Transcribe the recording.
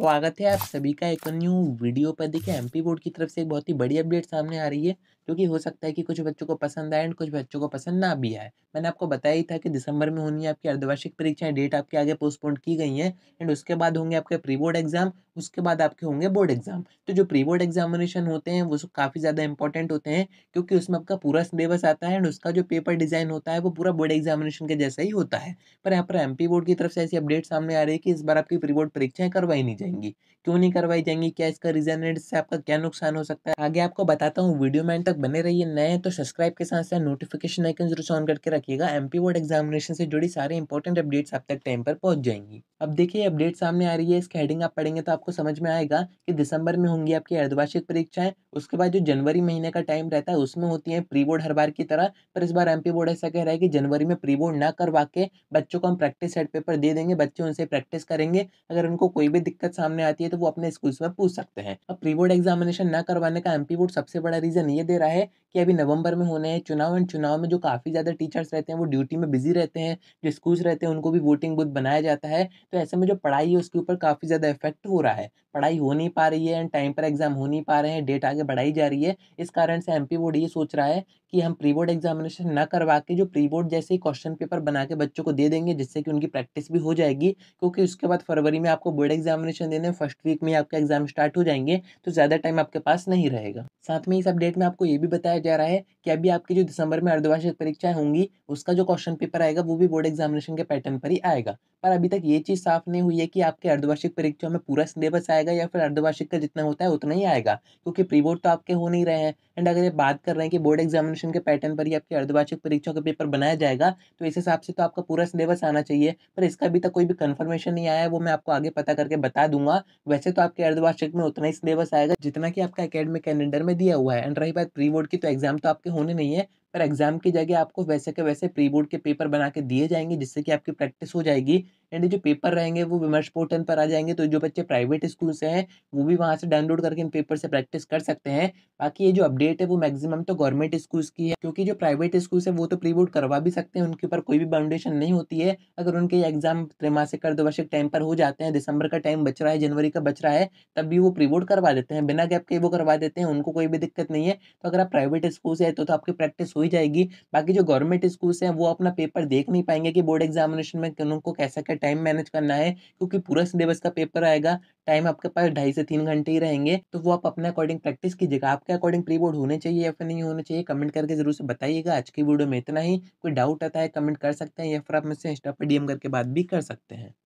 स्वागत है आप सभी का एक न्यू वीडियो पर देखिए एमपी बोर्ड की तरफ से एक बहुत ही बड़ी अपडेट सामने आ रही है जो कि हो सकता है कि कुछ बच्चों को पसंद आए एंड कुछ बच्चों को पसंद ना भी आए मैंने आपको बताया ही था कि दिसंबर में होनी है आपकी अर्धवार्षिक परीक्षाएं डेट आपके आगे पोस्टपोन की गई हैं एंड उसके बाद होंगे आपके प्री बोर्ड एग्जाम उसके बाद आपके होंगे बोर्ड एग्जाम तो जो प्री बोर्ड एग्जामिनेशन होते हैं वो काफ़ी ज़्यादा इंपॉर्टेंट होते हैं क्योंकि उसमें आपका पूरा सिलेबस आता है एंड उसका जो पेपर डिज़ाइन होता है वो पूरा बोर्ड एग्जामिनेशन के जैसा ही होता है पर यहाँ पर एम बोर्ड की तरफ से ऐसी अपडेट सामने आ रही है कि इस बार आपकी प्री बोर्ड परीक्षाएं करवाई नहीं जाएंगी क्यों नहीं करवाई जाएंगी क्या इसका रीज़न है इससे आपका क्या नुकसान हो सकता है आगे आपको बताता हूँ वीडियो में तक बने रहिए नए तो सब्सक्राइब के साथ साथ नोटिफिकेशन आइकन जरूर ऑन करके रखिएगा एम बोर्ड एग्जामिनेशन से जुड़ी सारी इंपॉर्टेंट अपडेट्स आप तक टाइम पर पहुंच जाएंगी अब देखिए अपडेट सामने आ रही है इसके हेडिंग आप पढ़ेंगे तो आपको आपको समझ में आएगा कि दिसंबर में होंगी आपकी अर्धवार्षिक परीक्षाएं उसके बाद जो जनवरी महीने का टाइम रहता है उसमें होती है प्री बोर्ड हर बार की तरह पर इस बार एमपी बोर्ड ऐसा कह रहा है कि जनवरी में प्री बोर्ड ना करवा के बच्चों को हम प्रैक्टिस सेट पेपर दे देंगे बच्चे उनसे प्रैक्टिस करेंगे अगर उनको कोई भी दिक्कत सामने आती है तो वो अपने स्कूल में पूछ सकते हैं अब प्री बोर्ड एग्जामिनेशन ना करवाने का एमपी बोर्ड सबसे बड़ा रीजन ये दे रहा है कि अभी नवंबर में होने हैं चुनाव एंड चुनाव में जो काफ़ी ज़्यादा टीचर्स रहते हैं वो ड्यूटी में बिजी रहते हैं जो स्कूल्स रहते हैं उनको भी वोटिंग बूथ बनाया जाता है तो ऐसे में जो पढ़ाई है उसके ऊपर काफ़ी ज़्यादा इफेक्ट हो रहा है रहा है पढ़ाई हो नहीं पा रही है एंड टाइम पर एग्जाम हो नहीं पा रहे हैं डेट आगे बढ़ाई जा रही है इस कारण से एम बोर्ड ये सोच रहा है कि हम प्री बोर्ड एग्जामिनेशन ना करवा के जो प्री बोर्ड जैसे ही क्वेश्चन पेपर बना के बच्चों को दे देंगे जिससे कि उनकी प्रैक्टिस भी हो जाएगी क्योंकि उसके बाद फरवरी में आपको बोर्ड एग्जामिनेशन देने फर्स्ट वीक में आपके एग्जाम स्टार्ट हो जाएंगे तो ज़्यादा टाइम आपके पास नहीं रहेगा साथ में इस अपडेट में आपको ये भी बताया जा रहा है कि अभी आपकी जो दिसंबर में अर्धवार्षिक परीक्षाएं होंगी उसका जो क्वेश्चन पेपर आएगा वो भी बोर्ड एग्जामिनेशन के पैटर्न पर ही आएगा पर अभी तक ये चीज़ साफ नहीं हुई है कि आपके अर्धवार्षिक परीक्षाओं में पूरा सिलेबस आएगा या फिर अर्धवार्षिक का जितना होता है उतना ही आएगा क्योंकि प्री बोर्ड तो आपके हो नहीं रहे हैं एंड अगर ये बात कर रहे हैं कि बोर्ड एग्जामिनेशन के पैटर्न पर ही आपकी अर्धवार्षिक परीक्षा का पेपर बनाया जाएगा तो इस हिसाब से तो आपका पूरा सिलेबस आना चाहिए पर इसका अभी तक कोई भी कन्फर्मेशन नहीं आया है वो मैं आपको आगे पता करके बता दूंगा वैसे तो आपके अर्धवार्षिक में उतना ही सिलेबस आएगा जितना कि आपका अकेडमिक कैलेंडर में दिया हुआ है एंड रही बात प्री बोर्ड की तो एग्जाम तो आपके होने नहीं है पर एग्जाम की जगह आपको वैसे के वैसे प्री बोर्ड के पेपर बना के दिए जाएंगे जिससे कि आपकी प्रैक्टिस हो जाएगी एंड जो पेपर रहेंगे वो विमर्श पोर्टल पर आ जाएंगे तो जो बच्चे प्राइवेट स्कूल से हैं वो भी वहाँ से डाउनलोड करके इन पेपर से प्रैक्टिस कर सकते हैं बाकी ये जो अपडेट है वो मैक्सिमम तो गवर्नमेंट स्कूल्स की है क्योंकि जो प्राइवेट स्कूल्स है वो तो प्री बोर्ड करवा भी सकते हैं उनके ऊपर कोई भी बाउंडेशन नहीं होती है अगर उनके एग्जाम त्रैमासिक अर्धवर्षिक द्विवार्षिक टाइम पर हो जाते हैं दिसंबर का टाइम बच रहा है जनवरी का बच रहा है तब भी वो प्री बोर्ड करवा देते हैं बिना गैप के वो करवा देते हैं उनको कोई भी दिक्कत नहीं है तो अगर आप प्राइवेट स्कूल से है तो, तो आपकी प्रैक्टिस हो ही जाएगी बाकी जो गवर्नमेंट स्कूल्स हैं वो अपना पेपर देख नहीं पाएंगे कि बोर्ड एग्जामिनेशन में उनको कैसा क्या टाइम मैनेज करना है क्योंकि पूरा सिलेबस का पेपर आएगा टाइम आपके पास ढाई से तीन घंटे ही रहेंगे तो वो आप अपने अकॉर्डिंग प्रैक्टिस कीजिएगा आपके अकॉर्डिंग प्री बोर्ड होने चाहिए या फिर नहीं होने चाहिए कमेंट करके जरूर से बताइएगा आज की वीडियो में इतना ही कोई डाउट आता है कमेंट कर सकते हैं या फिर आप मुझसे इंस्टा पर डीएम करके बात भी कर सकते हैं